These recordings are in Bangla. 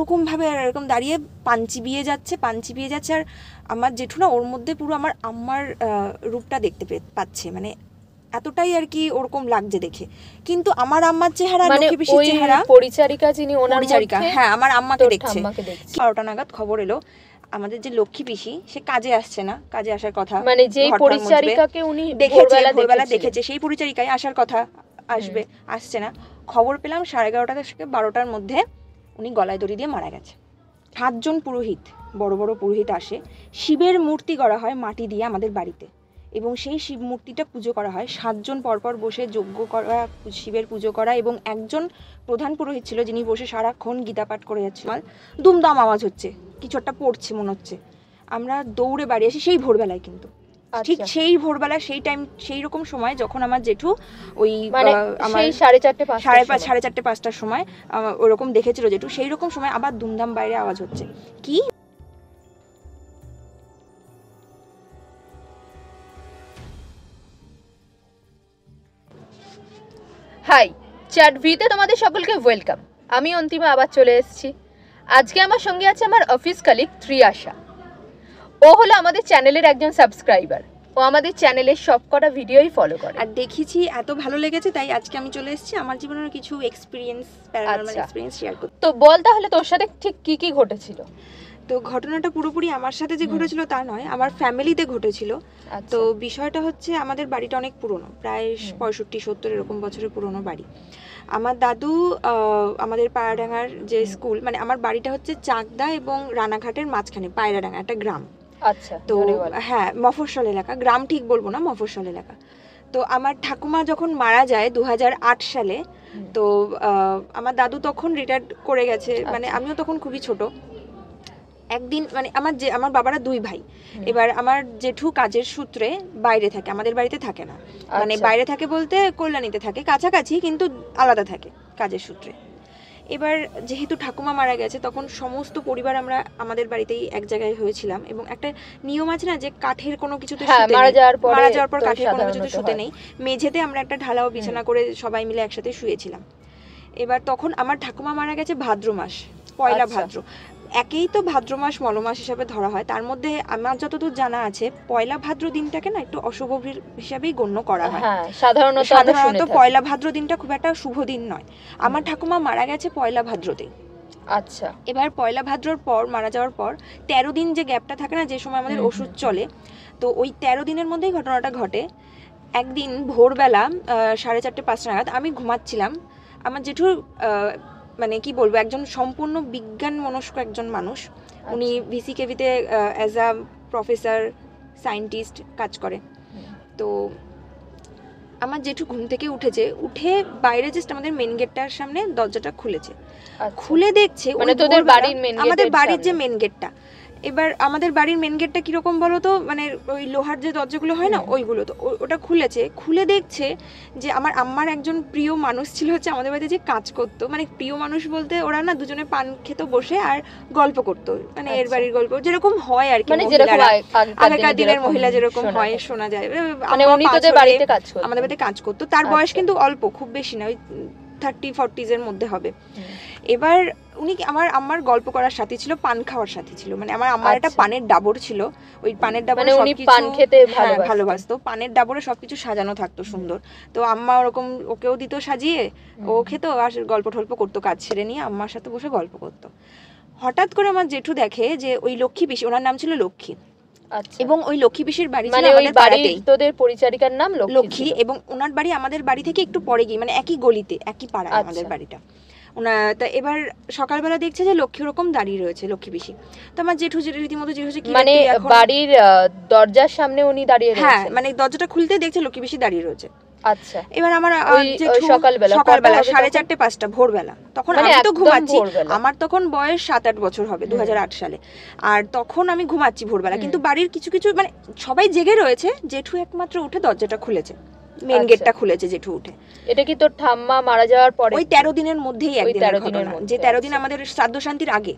ওরকমভাবে আর এরকম দাঁড়িয়ে পাঞ্চি বিয়ে যাচ্ছে পাঞ্চি বিয়ে যাচ্ছে আর আমার জেঠু না ওর মধ্যে পুরো আমার আম্মার রূপটা দেখতে পাচ্ছে মানে এতটাই আর কি ওরকম লাগছে দেখে কিন্তু আমার আম্মার চেহারা মানে চেহারা পরিচারিকা যিনি পরিচারিকা হ্যাঁ আমার আম্মাকে দেখছে বারোটা নাগাদ খবর এলো আমাদের যে লক্ষ্মী পিসি সে কাজে আসছে না কাজে আসার কথা মানে যে পরিচারিকাকে উনি দেখেছে ভোরবেলা দেখেছে সেই পরিচারিকায় আসার কথা আসবে আসছে না খবর পেলাম সাড়ে এগারোটা থেকে বারোটার মধ্যে উনি গলায় দড়ি দিয়ে মারা গেছে সাতজন পুরোহিত বড় বড় পুরোহিত আসে শিবের মূর্তি করা হয় মাটি দিয়ে আমাদের বাড়িতে এবং সেই শিব মূর্তিটা পুজো করা হয় সাতজন পরপর বসে যজ্ঞ করা শিবের পুজো করা এবং একজন প্রধান পুরোহিত ছিল যিনি বসে সারাক্ষণ গীতা পাঠ করে যাচ্ছে দুমদাম আওয়াজ হচ্ছে কিছু একটা পড়ছে মনে হচ্ছে আমরা দৌড়ে বাড়ি আসি সেই ভোরবেলায় কিন্তু ঠিক আচ্ছা। সেই ভোরবেলা সেই টাইম সেই রকম সময় যখন আমার জেঠু ওই মানে আমার সাড়ে চারটে সাড়ে সাড়ে চারটে পাঁচটার সময় ওরকম দেখেছিল জেঠু সেই রকম সময় আবার দুমদাম বাইরে আওয়াজ হচ্ছে কি হাই চ্যাট ভিতে তোমাদের সকলকে ওয়েলকাম আমি অন্তিমা আবার চলে এসেছি আজকে আমার সঙ্গে আছে আমার অফিস কালিক ত্রিয়াশা ও হলো আমাদের চ্যানেলের একজন সাবস্ক্রাইবার ও আমাদের চ্যানেলের সবকটা ভিডিওই ফলো করে আর দেখেছি এত ভালো লেগেছে তাই আজকে আমি চলে এসেছি আমার জীবনের কিছু এক্সপিরিয়েন্স প্যারানর্মাল এক্সপিরিয়েন্স শেয়ার করতে তো বল তাহলে তোর সাথে ঠিক কি কি ঘটেছিল তো ঘটনাটা পুরোপুরি আমার সাথে যে ঘটেছিল তা নয় আমার ফ্যামিলিতে ঘটেছিল আচ্ছা। তো বিষয়টা হচ্ছে আমাদের বাড়িটা অনেক পুরনো প্রায় পঁয়ষট্টি সত্তর এরকম বছরের পুরনো বাড়ি আমার দাদু আমাদের পায়রাডাঙ্গার যে স্কুল মানে আমার বাড়িটা হচ্ছে চাকদা এবং রানাঘাটের মাঝখানে পায়রাডাঙ্গা একটা গ্রাম আচ্ছা তো হ্যাঁ মফস্বল এলাকা গ্রাম ঠিক বলবো না মফস্বল এলাকা তো আমার ঠাকুমা যখন মারা যায় দু সালে তো আমার দাদু তখন রিটায়ার করে গেছে মানে আচ্ছা। আমিও তখন খুবই ছোট একদিন মানে আমার যে আমার বাবারা দুই ভাই এবার আমার জেঠু কাজের সূত্রে বাইরে থাকে আমাদের বাড়িতে থাকে না মানে আচ্ছা। বাইরে থাকে বলতে কল্যাণীতে থাকে কাছাকাছি কিন্তু আলাদা থাকে কাজের সূত্রে এবার যেহেতু ঠাকুমা মারা গেছে তখন সমস্ত পরিবার আমরা আমাদের বাড়িতেই এক জায়গায় হয়েছিলাম এবং একটা নিয়ম আছে না যে কাঠের কোনো কিছুতে হ্যাঁ, মারা যাওয়ার পর মারা যাওয়ার পর কাঠের কোনো কিছুতে শুতে নেই মেঝেতে আমরা একটা ঢালাও বিছানা করে সবাই মিলে একসাথে শুয়েছিলাম এবার তখন আমার ঠাকুমা মারা গেছে আচ্ছা। ভাদ্র মাস পয়লা ভাদ্র একেই তো ভাদ্র মাস মলমাস হিসাবে ধরা হয় তার মধ্যে আমার যতদূর জানা আছে পয়লা ভাদ্র দিনটাকে না একটু অশুভ হিসাবেই গণ্য করা হয় হ্যাঁ, সাধারণত সাধারণত পয়লা ভাদ্র দিনটা খুব একটা শুভ দিন নয় আমার ঠাকুমা মারা গেছে পয়লা দিন আচ্ছা এবার পয়লা ভাদ্রর পর মারা যাওয়ার পর তেরো দিন যে গ্যাপটা থাকে না যে সময় আমাদের ওষুধ চলে তো ওই তেরো দিনের মধ্যেই ঘটনাটা ঘটে একদিন ভোরবেলা সাড়ে চারটে পাঁচটা নাগাদ আমি ঘুমাচ্ছিলাম আমার জেঠুর মানে কি বলবো একজন সম্পূর্ণ বিজ্ঞান মনস্ক একজন মানুষ উনি ভিসিকেভিতে অ্যাজ আ প্রফেসর সায়েন্টিস্ট কাজ করে তো আমার জেঠু ঘুম থেকে উঠেছে উঠে বাইরে জাস্ট আমাদের মেন গেটটার সামনে দরজাটা খুলেছে আচ্ছা। খুলে দেখছে মানে আমাদের বাড়ির যে মেন গেটটা এবার আমাদের বাড়ির মেন গেটটা কীরকম বলো তো মানে ওই লোহার যে দরজাগুলো হয় না ওইগুলো তো ওটা খুলেছে খুলে দেখছে যে আমার আম্মার একজন প্রিয় মানুষ ছিল হচ্ছে আমাদের বাড়িতে যে কাজ করতো মানে প্রিয় মানুষ বলতে ওরা না দুজনে পান খেত বসে আর গল্প করতো মানে এর আচ্ছা। বাড়ির গল্প যেরকম হয় আর কি মানে আগেকার দিনের মহিলা যেরকম হয় শোনা যায় মানে আমাদের বাড়িতে কাজ করতো তার বয়স আচ্ছা। কিন্তু অল্প খুব বেশি না ওই থার্টি ফর্টিজের মধ্যে হবে এবার উনি আমার আমার গল্প করার সাথে ছিল পান খাওয়ার সাথে ছিল মানে আমার আমার একটা আচ্ছা। পানের ডাবর ছিল ওই পানের ডাবরে মানে পান খেতে হ্যাঁ, ভালোবাসতো পানের ডাবরে সবকিছু সাজানো থাকতো সুন্দর তো আম্মা ওরকম ওকেও দিত সাজিয়ে ও খেতো আর গল্প টল্প করতো কাজ ছেড়ে নিয়ে আম্মার সাথে বসে গল্প করতো হঠাৎ করে আমার জেঠু দেখে যে ওই লক্ষ্মী পিসি ওনার নাম ছিল লক্ষ্মী আচ্ছা। এবং ওই লক্ষ্মী পিসির বাড়ি মানে ওই বাড়িতেই তোদের পরিচারিকার নাম লক্ষ্মী এবং ওনার বাড়ি আমাদের বাড়ি থেকে একটু পরে গিয়ে মানে একই গলিতে একই পাড়া আচ্ছা। আমাদের বাড়িটা ওনা তা এবার সকালবেলা দেখছে যে লক্ষ্মী ওরকম দাঁড়িয়ে রয়েছে লক্ষ্মী পিসি তো আমার জেঠু জেঠু রীতিমতো যে কি মানে বাড়ির দরজার সামনে উনি দাঁড়িয়ে হ্যাঁ মানে দরজাটা খুলতে দেখছে লক্ষ্মী পিসি দাঁড়িয়ে রয়েছে আচ্ছা এবার আমার সকালবেলা সকালবেলা সাড়ে চারটে পাঁচটা ভোরবেলা তখন মানে আমি তো ঘুমাচ্ছি আমার তখন বয়স সাত আট বছর হবে দু সালে আর তখন আমি ঘুমাচ্ছি ভোরবেলা কিন্তু বাড়ির কিছু কিছু মানে সবাই জেগে রয়েছে জেঠু একমাত্র উঠে দরজাটা খুলেছে মেন আচ্ছা। গেটটা খুলেছে জেঠু উঠে এটা কি তোর ঠাম্মা মারা যাওয়ার পরে ওই তেরো দিনের মধ্যেই একদিন যে তেরো দিন আচ্ছা। আমাদের শ্রাদ্ধ শান্তির আগে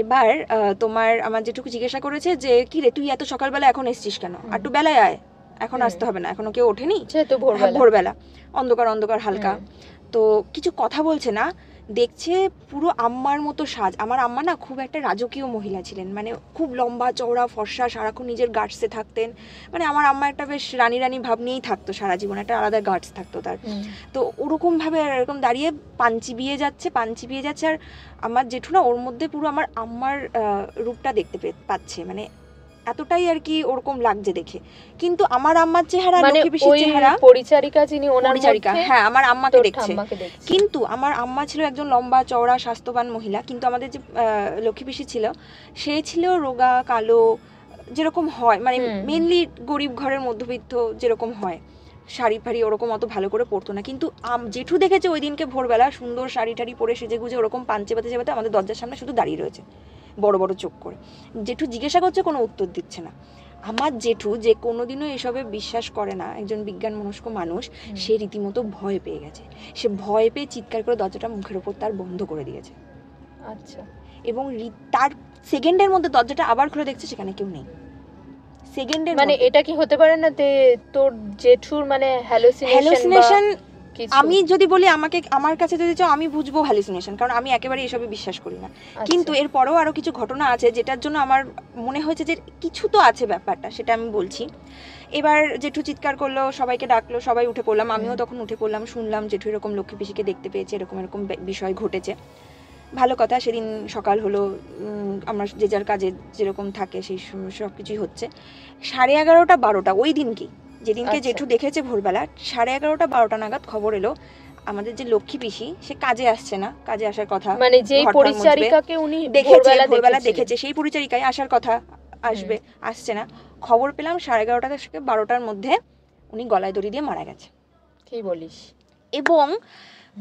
এবার তোমার আমার যেটুকু জিজ্ঞাসা করেছে যে কি রে তুই এত সকালবেলা এখন এসছিস কেন আর একটু বেলায় আয় এখন আসতে হবে না এখনো কেউ ওঠেনি যেহেতু ভোরবেলা হ্যাঁ, অন্ধকার অন্ধকার হালকা তো কিছু কথা বলছে না দেখছে পুরো আম্মার মতো সাজ আমার আম্মা না খুব একটা রাজকীয় মহিলা ছিলেন মানে খুব লম্বা চওড়া ফর্সা সারাক্ষণ নিজের গার্ডসে থাকতেন মানে আমার আম্মা একটা বেশ রানী রানী ভাব নিয়েই থাকতো সারা জীবন একটা আলাদা গার্ডস থাকতো তার তো ওরকমভাবে এরকম দাঁড়িয়ে পাঞ্চি বিয়ে যাচ্ছে পাঞ্চি বিয়ে যাচ্ছে আর আমার জেঠু না ওর মধ্যে পুরো আমার আম্মার রূপটা দেখতে পাচ্ছে মানে এতটাই আর কি ওরকম লাগছে দেখে কিন্তু আমার আম্মার চেহারা মানে লক্ষ্মী পিসির চেহারা পরিচারিকা যিনি ওনার পরিচারিকা হ্যাঁ আমার আম্মাকে দেখছে কিন্তু আমার আম্মা ছিল একজন লম্বা চওড়া স্বাস্থ্যবান মহিলা কিন্তু আমাদের যে লক্ষ্মী পিসি ছিল সে ছিল রোগা কালো যেরকম হয় মানে মেনলি গরিব ঘরের মধ্যবিত্ত যেরকম হয় শাড়ি ফাড়ি ওরকম অত ভালো করে পরতো না কিন্তু জেঠু দেখেছে ওই দিনকে ভোরবেলা সুন্দর শাড়ি টাড়ি পরে সেজে গুজে ওরকম পাঞ্চে পাতে যাবে আমাদের দরজার সামনে শুধু দাঁড়িয়ে রয়েছে বড় বড় চোখ করে জেঠু জিজ্ঞাসা করছে কোনো উত্তর দিচ্ছে না আমার জেঠু যে কোনোদিনও এসবে বিশ্বাস করে না একজন বিজ্ঞান মনস্ক মানুষ সে রীতিমতো ভয় পেয়ে গেছে সে ভয় পেয়ে চিৎকার করে দরজাটা মুখের ওপর তার বন্ধ করে দিয়েছে আচ্ছা এবং তার সেকেন্ডের মধ্যে দরজাটা আবার খুলে দেখছে সেখানে কেউ নেই সেকেন্ডের মানে এটা কি হতে পারে না যে তোর জেঠুর মানে হ্যালোসিনেশন আমি যদি বলি আমাকে আমার কাছে যদি চাও আমি বুঝবো হ্যালুসিনেশন কারণ আমি একেবারে এসবে বিশ্বাস করি না আচ্ছা। কিন্তু এরপরেও আরও কিছু ঘটনা আছে যেটার জন্য আমার মনে হয়েছে যে কিছু তো আছে ব্যাপারটা সেটা আমি বলছি এবার জেঠু চিৎকার করলো সবাইকে ডাকলো সবাই উঠে পড়লাম আমিও তখন উঠে পড়লাম শুনলাম জেঠু এরকম লক্ষ্মী পিসিকে দেখতে পেয়েছে এরকম এরকম বিষয় ঘটেছে ভালো কথা সেদিন সকাল হলো আমরা যে যার কাজে যেরকম থাকে সেই সব কিছুই হচ্ছে সাড়ে এগারোটা বারোটা ওই দিন কি যেদিনকে আচ্ছা। জেঠু দেখেছে ভোরবেলা সাড়ে এগারোটা বারোটা নাগাদ খবর এলো আমাদের যে লক্ষ্মী পিসি সে কাজে আসছে না কাজে আসার কথা মানে যে পরিচারিকাকে উনি দেখেছে ভোরবেলা দেখেছে সেই পরিচারিকায় আসার কথা আসবে আসছে না খবর পেলাম সাড়ে এগারোটা থেকে বারোটার মধ্যে উনি গলায় দড়ি দিয়ে মারা গেছে কি বলিস এবং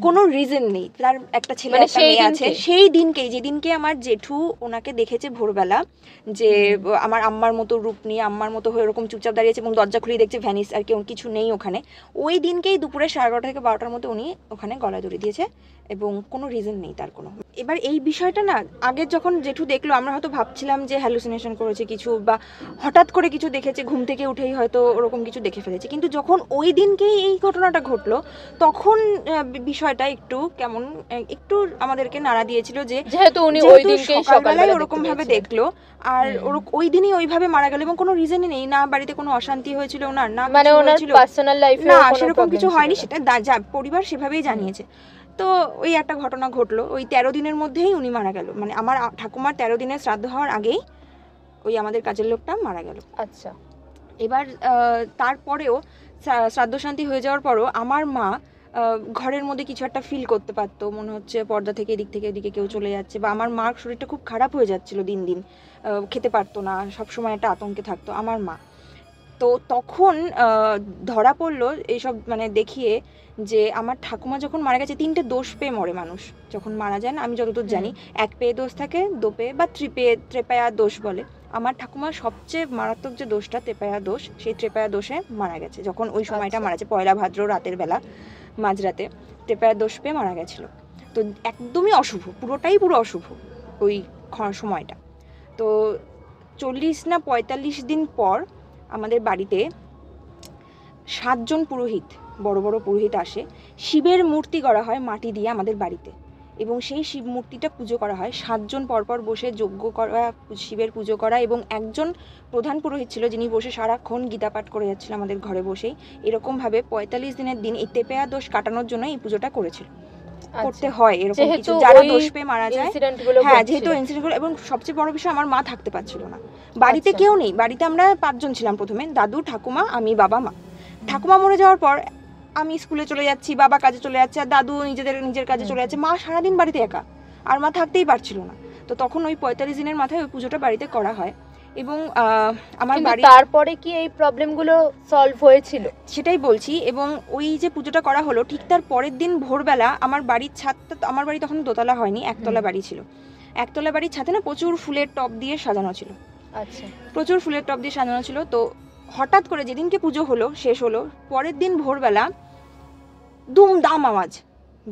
কোনো রিজন নেই তার একটা ছেলে মানে একটা মেয়ে আছে সেই দিনকেই যেদিনকে আমার জেঠু ওনাকে দেখেছে ভোরবেলা যে আমার আম্মার মতো রূপ নিয়ে আম্মার মতো হয়ে ওরকম চুপচাপ দাঁড়িয়েছে এবং দরজা খুলিয়ে দেখছে ভ্যানিস আর কেউ কিছু নেই ওখানে ওই দিনকেই দুপুরে সাড়ে এগারোটা থেকে বারোটার মতো উনি ওখানে গলা দড়ি দিয়েছে এবং কোনো রিজন নেই তার কোনো এবার এই বিষয়টা না আগে যখন জেঠু দেখলো আমরা হয়তো ভাবছিলাম যে হ্যালুসিনেশন করেছে কিছু বা হঠাৎ করে কিছু দেখেছে ঘুম থেকে উঠেই হয়তো ওরকম কিছু দেখে ফেলেছে কিন্তু যখন ওই দিনকেই এই ঘটনাটা ঘটলো তখন বিষয় বিষয়টা একটু কেমন একটু আমাদেরকে নাড়া দিয়েছিল যে যেহেতু উনি ওই দিনকে সকালবেলায় ওরকম ভাবে দেখলো আর ওই দিনই ওইভাবে মারা গেল এবং কোনো রিজনই নেই না বাড়িতে কোনো অশান্তি হয়েছিল ওনার না মানে ওনার পার্সোনাল লাইফে না সেরকম কিছু হয়নি সেটা যা পরিবার সেভাবেই জানিয়েছে তো ওই একটা ঘটনা ঘটলো ওই তেরো দিনের মধ্যেই উনি মারা গেল মানে আমার ঠাকুমার তেরো দিনের শ্রাদ্ধ হওয়ার আগেই ওই আমাদের কাজের লোকটা মারা গেল আচ্ছা এবার তারপরেও শ্রাদ্ধ শান্তি হয়ে যাওয়ার পরও আমার মা ঘরের মধ্যে কিছু একটা ফিল করতে পারতো মনে হচ্ছে পর্দা থেকে এদিক থেকে এদিকে কেউ চলে যাচ্ছে বা আমার মার শরীরটা খুব খারাপ হয়ে যাচ্ছিল দিন দিন খেতে পারতো না সবসময় একটা আতঙ্কে থাকতো আমার মা তো তখন ধরা পড়লো এইসব মানে দেখিয়ে যে আমার ঠাকুমা যখন মারা গেছে তিনটে দোষ পেয়ে মরে মানুষ যখন মারা যান আমি যতদূর জানি এক পেয়ে দোষ থাকে দো পেয়ে বা ত্রিপেয়ে ত্রেপায়া দোষ বলে আমার ঠাকুমা সবচেয়ে মারাত্মক যে দোষটা ত্রেপায়া দোষ সেই ত্রেপায়া দোষে মারা গেছে যখন ওই সময়টা আচ্ছা। মারা গেছে পয়লা ভাদ্র রাতের বেলা মাঝরাতে টেপায় দোষ পেয়ে মারা গেছিলো তো একদমই অশুভ পুরোটাই পুরো অশুভ ওই সময়টা তো চল্লিশ না পঁয়তাল্লিশ দিন পর আমাদের বাড়িতে সাতজন পুরোহিত বড় বড় পুরোহিত আসে শিবের মূর্তি গড়া হয় মাটি দিয়ে আমাদের বাড়িতে এবং সেই শিব মূর্তিটা পুজো করা হয় সাতজন পরপর বসে যজ্ঞ করা শিবের পুজো করা এবং একজন প্রধান পুরোহিত ছিল যিনি বসে সারাক্ষণ গীতা পাঠ করে যাচ্ছিল আমাদের ঘরে বসেই এরকমভাবে পঁয়তাল্লিশ দিনের দিন এই তেপেয়া দোষ কাটানোর জন্য এই পুজোটা করেছিল আচ্ছা। করতে হয় এরকম কিছু যারা দোষ পেয়ে মারা যায় হ্যাঁ যেহেতু ইনসিডেন্টগুলো এবং সবচেয়ে বড় বিষয় আমার মা থাকতে পারছিল না বাড়িতে আচ্ছা। কেউ নেই বাড়িতে আমরা পাঁচজন ছিলাম প্রথমে দাদু ঠাকুমা আমি বাবা মা ঠাকুমা মরে যাওয়ার পর আমি স্কুলে চলে যাচ্ছি বাবা কাজে চলে যাচ্ছে আর দাদু নিজেদের নিজের কাজে চলে যাচ্ছে মা সারাদিন বাড়িতে একা আর মা থাকতেই পারছিল না তো তখন ওই পঁয়তাল্লিশ দিনের মাথায় ওই পুজোটা বাড়িতে করা হয় এবং আমার বাড়ি তারপরে কি এই প্রবলেমগুলো সলভ হয়েছিল সেটাই বলছি এবং ওই যে পুজোটা করা হলো ঠিক তার পরের দিন ভোরবেলা আমার বাড়ির ছাদটা আমার বাড়ি তখন দোতলা হয়নি একতলা বাড়ি ছিল একতলা বাড়ির ছাদে না প্রচুর ফুলের টপ দিয়ে সাজানো ছিল আচ্ছা প্রচুর ফুলের টপ দিয়ে সাজানো ছিল তো হঠাৎ করে যেদিনকে পুজো হলো শেষ হলো পরের দিন ভোরবেলা দুমদাম আওয়াজ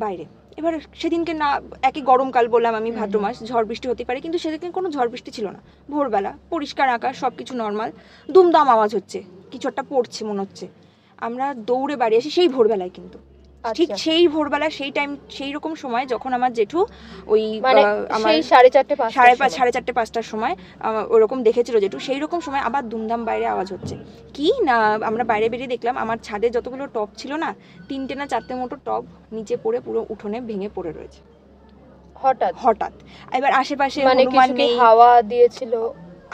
বাইরে এবার সেদিনকে না একই গরমকাল বললাম আমি ভাদ্র মাস ঝড় বৃষ্টি হতে পারে কিন্তু সেদিনকে কোনো ঝড় বৃষ্টি ছিল না ভোরবেলা পরিষ্কার আকাশ সব কিছু নর্মাল দুমদাম আওয়াজ হচ্ছে কিছু একটা পড়ছে মনে হচ্ছে আমরা দৌড়ে বাড়ি আসি সেই ভোরবেলায় কিন্তু ঠিক আচ্ছা। সেই ভোরবেলা সেই টাইম সেই রকম সময় যখন আমার জেঠু ওই মানে আমার সাড়ে চারটে সাড়ে পাঁচ সাড়ে চারটে পাঁচটার সময় ওরকম দেখেছিল জেঠু সেই রকম সময় আবার দুমদাম বাইরে আওয়াজ হচ্ছে কি না আমরা বাইরে বেরিয়ে দেখলাম আমার ছাদে যতগুলো টপ ছিল না তিনটে না চারটে মতো টপ নিচে পড়ে পুরো উঠোনে ভেঙে পড়ে রয়েছে হঠাৎ হঠাৎ এবার আশেপাশে মানে হাওয়া দিয়েছিল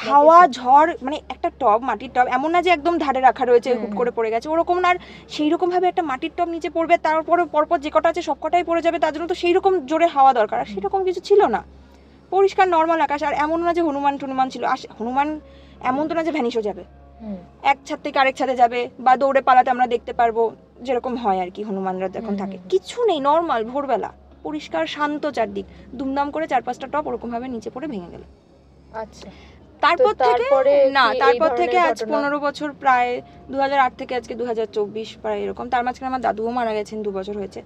হাওয়া ঝড় মানে একটা টব মাটির টব এমন না যে একদম ধারে রাখা রয়েছে হুট করে পড়ে গেছে ওরকম আর সেই রকম ভাবে একটা মাটির টব নিচে পড়বে তারপরে পরপর যে কটা আছে সব কটাই পড়ে যাবে তার জন্য তো সেই রকম জোরে হাওয়া দরকার আর সেরকম কিছু ছিল না পরিষ্কার নর্মাল আকাশ আর এমন না যে হনুমান টনুমান ছিল আর হনুমান এমন তো না যে ভ্যানিশও যাবে এক ছাদ থেকে আরেক ছাদে যাবে বা দৌড়ে পালাতে আমরা দেখতে পারবো যেরকম হয় আর কি হনুমানরা যখন থাকে কিছু নেই নর্মাল ভোরবেলা পরিষ্কার শান্ত চারদিক দুমদাম করে চার পাঁচটা টপ ওরকমভাবে নিচে পড়ে ভেঙে গেল আচ্ছা তারপর থেকে না তারপর থেকে আজ পনেরো বছর প্রায় দু থেকে আজকে দু প্রায় এরকম তার মাঝখানে আমার দাদুও মারা গেছেন দু বছর হয়েছে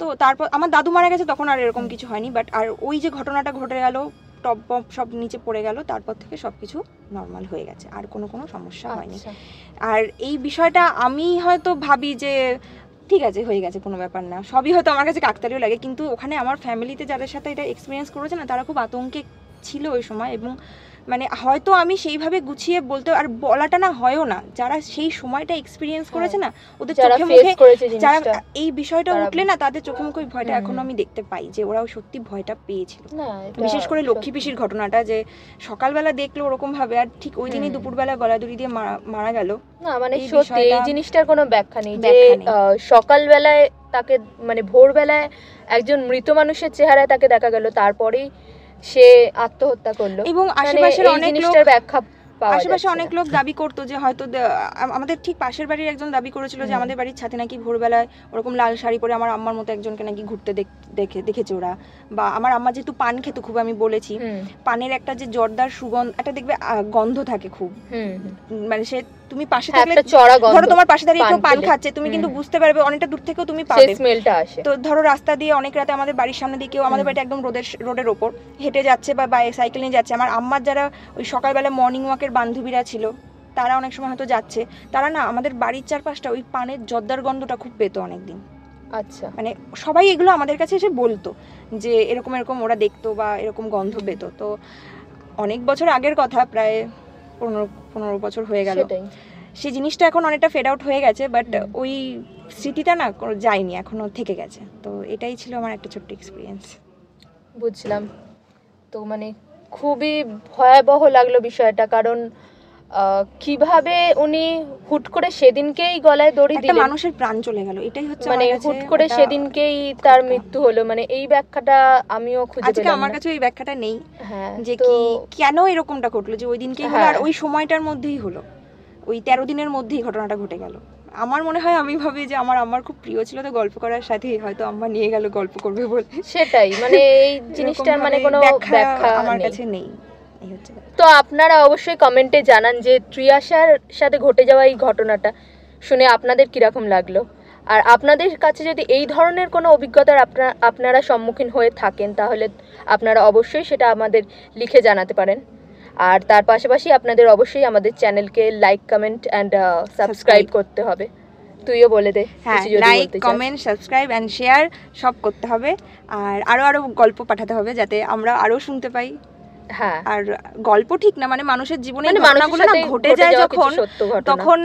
তো তারপর আমার দাদু মারা গেছে তখন আর এরকম কিছু হয়নি বাট আর ওই যে ঘটনাটা ঘটে গেল টপ বপ সব নিচে পড়ে গেল তারপর থেকে সব কিছু নর্মাল হয়ে গেছে আর কোনো কোনো সমস্যা হয়নি আচ্ছা। আর এই বিষয়টা আমি হয়তো ভাবি যে ঠিক আছে হয়ে গেছে কোনো ব্যাপার না সবই হয়তো আমার কাছে কাকতারিও লাগে কিন্তু ওখানে আমার ফ্যামিলিতে যাদের সাথে এটা এক্সপিরিয়েন্স করেছে না তারা খুব আতঙ্কে ছিল ওই সময় এবং মানে হয়তো আমি সেইভাবে গুছিয়ে বলতে আর বলাটা না হয়ও না যারা সেই সময়টা এক্সপিরিয়েন্স হ্যাঁ। করেছে না ওদের চোখে মুখে যারা এই বিষয়টা উঠলে না তাদের চোখে মুখে ভয়টা এখনো আমি দেখতে পাই যে ওরাও সত্যি ভয়টা পেয়েছিল বিশেষ করে লক্ষ্মী পিসির ঘটনাটা যে সকালবেলা দেখলো ওরকম ভাবে আর ঠিক ওই দিনই দুপুরবেলা গলাদুরি দিয়ে মারা গেল না মানে সত্যি এই জিনিসটার কোনো ব্যাখ্যা নেই যে সকালবেলায় তাকে মানে ভোরবেলায় একজন মৃত মানুষের চেহারায় তাকে দেখা গেল তারপরেই সে আত্মহত্যা করলো এবং মানে আশেপাশের অনেক ব্যাখ্যা আশেপাশে অনেক লোক দাবি করতো যে হয়তো আমাদের ঠিক পাশের বাড়ির একজন দাবি করেছিল যে আমাদের বাড়ির ছাতে নাকি ভোরবেলায় ওরকম লাল শাড়ি পরে আমার আম্মার মতো একজনকে নাকি ঘুরতে দেখে দেখেছে ওরা বা আমার আম্মা যেহেতু পান খেত খুব আমি বলেছি পানের একটা যে জর্দার সুগন্ধ একটা দেখবে গন্ধ থাকে খুব মানে সে তুমি পাশে হ্যাঁ, থাকলে ধরো তোমার পাশে দাঁড়িয়ে কেউ পান খাচ্ছে তুমি কিন্তু বুঝতে পারবে অনেকটা দূর থেকেও তুমি পাবে স্মেলটা আসে তো ধরো রাস্তা দিয়ে অনেক রাতে আমাদের বাড়ির সামনে দিয়ে কেউ আমাদের বাড়িতে একদম রোডের রোডের ওপর হেঁটে যাচ্ছে বা সাইকেল নিয়ে যাচ্ছে আমার আম্মার যারা ওই সকালবেলা মর্নিং ওয়াকের বান্ধবীরা ছিল তারা অনেক সময় হয়তো যাচ্ছে তারা না আমাদের বাড়ির চারপাশটা ওই পানের জর্দার গন্ধটা খুব পেতো অনেকদিন আচ্ছা মানে সবাই এগুলো আমাদের কাছে এসে বলতো যে এরকম এরকম ওরা দেখতো বা এরকম গন্ধ পেতো তো অনেক বছর আগের কথা প্রায় পনেরো পনেরো বছর হয়ে গেল সেই জিনিসটা এখন অনেকটা ফেড আউট হয়ে গেছে বাট ওই স্মৃতিটা না যায়নি এখনও থেকে গেছে তো এটাই ছিল আমার একটা ছোট্ট এক্সপিরিয়েন্স বুঝলাম তো মানে খুবই ভয়াবহ লাগলো বিষয়টা কারণ কিভাবে উনি হুট করে সেদিনকেই গলায় দড়ি দিলেন মানুষের প্রাণ চলে গেল এটাই হচ্ছে মানে হুট করে সেদিনকেই তার মৃত্যু হলো মানে এই ব্যাখ্যাটা আমিও খুঁজে আজকে আমার কাছে এই ব্যাখ্যাটা নেই হ্যাঁ, যে কি কেন এরকমটা ঘটলো যে ওই দিনকেই হলো আর হ্যাঁ। ওই সময়টার মধ্যেই হলো ওই তেরো দিনের মধ্যেই ঘটনাটা ঘটে গেল আমার মনে হয় আমি ভাবি যে আমার আমার খুব প্রিয় ছিল তো গল্প করার সাথেই হয়তো আম্মা নিয়ে গেল গল্প করবে বলে সেটাই মানে এই জিনিসটার মানে কোনো ব্যাখ্যা আমার কাছে নেই তো আপনারা অবশ্যই কমেন্টে জানান যে ত্রিয়াশার সাথে ঘটে যাওয়া এই ঘটনাটা শুনে আপনাদের কীরকম লাগলো আর আপনাদের কাছে যদি এই ধরনের কোনো অভিজ্ঞতার আপনার আপনারা সম্মুখীন হয়ে থাকেন তাহলে আপনারা অবশ্যই সেটা আমাদের লিখে জানাতে পারেন আর তার পাশাপাশি আপনাদের অবশ্যই আমাদের চ্যানেলকে লাইক কমেন্ট অ্যান্ড সাবস্ক্রাইব করতে হবে তুইও বলে দে হ্যাঁ like comment subscribe and share সব করতে হবে আর আরও আরও গল্প পাঠাতে হবে যাতে আমরা আরও শুনতে পাই হ্যাঁ আর গল্প ঠিক না মানে মানুষের জীবনে মানে ঘটনাগুলো না ঘটে যায় যখন তখন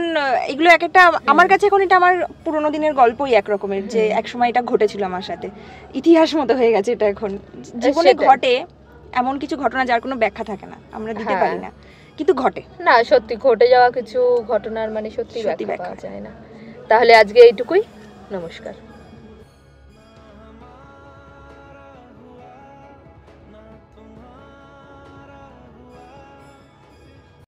এগুলো এক একটা আমার কাছে এখন এটা আমার পুরোনো দিনের গল্পই এক রকমের যে এক সময় এটা ঘটেছিল আমার সাথে ইতিহাস মতো হয়ে গেছে এটা এখন জীবনে ঘটে এমন কিছু ঘটনা যার কোনো ব্যাখ্যা থাকে না আমরা দিতে হ্যাঁ। পারি না কিন্তু ঘটে না সত্যি ঘটে যাওয়া কিছু ঘটনার মানে সত্যি ব্যাখ্যা চায় যায় না তাহলে আজকে এইটুকুই নমস্কার